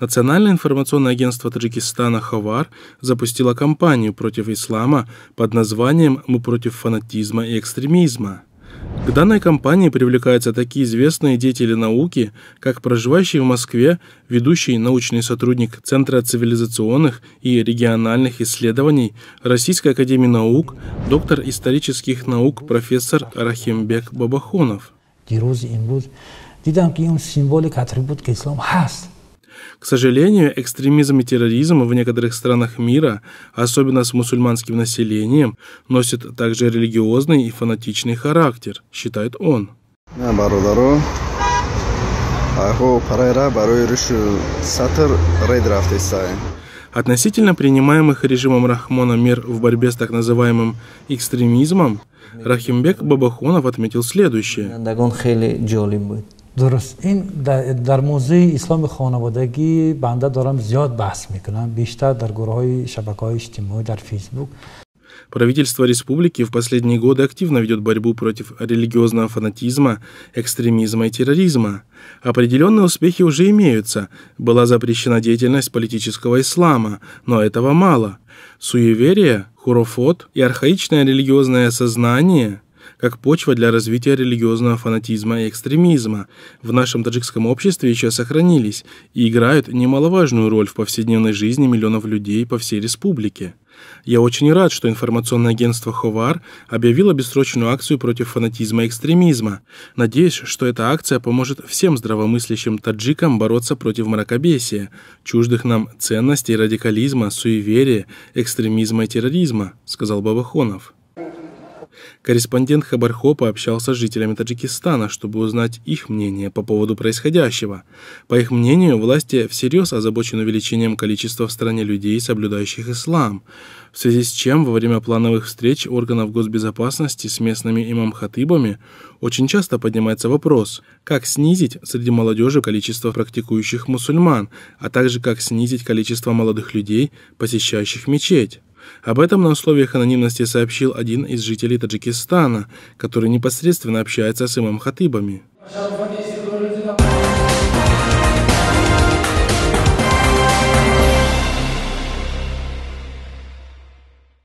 Национальное информационное агентство Таджикистана «Хавар» запустило кампанию против ислама под названием «Мы против фанатизма и экстремизма». К данной кампании привлекаются такие известные деятели науки, как проживающий в Москве ведущий научный сотрудник Центра цивилизационных и региональных исследований Российской Академии Наук, доктор исторических наук профессор Рахимбек Бабахонов. К сожалению, экстремизм и терроризм в некоторых странах мира, особенно с мусульманским населением, носит также религиозный и фанатичный характер, считает он. Относительно принимаемых режимом Рахмона мер в борьбе с так называемым экстремизмом, Рахимбек Бабахонов отметил следующее. درست این در موضوع اسلام خانوادگی بنده دارم زیاد بحث میکنم بیشتر در گروه های شبکه های اجتماعی در فیسبوک Правительство республики в последние годы активно ведет борьбу против религиозного фанатизма, экстремизма и терроризма. Определенные успехи уже имеются. Была запрещена деятельность политического ислама, но этого мало. Суеверие, хурофот и архаичное религиозное сознание – как почва для развития религиозного фанатизма и экстремизма, в нашем таджикском обществе еще сохранились и играют немаловажную роль в повседневной жизни миллионов людей по всей республике. Я очень рад, что информационное агентство «Ховар» объявило бессрочную акцию против фанатизма и экстремизма. Надеюсь, что эта акция поможет всем здравомыслящим таджикам бороться против мракобесия, чуждых нам ценностей радикализма, суеверия, экстремизма и терроризма, сказал Бабахонов. Корреспондент Хабархо общался с жителями Таджикистана, чтобы узнать их мнение по поводу происходящего. По их мнению, власти всерьез озабочены увеличением количества в стране людей, соблюдающих ислам, в связи с чем во время плановых встреч органов госбезопасности с местными имам-хатыбами очень часто поднимается вопрос, как снизить среди молодежи количество практикующих мусульман, а также как снизить количество молодых людей, посещающих мечеть. Об этом на условиях анонимности сообщил один из жителей Таджикистана, который непосредственно общается с имам Хатыбами.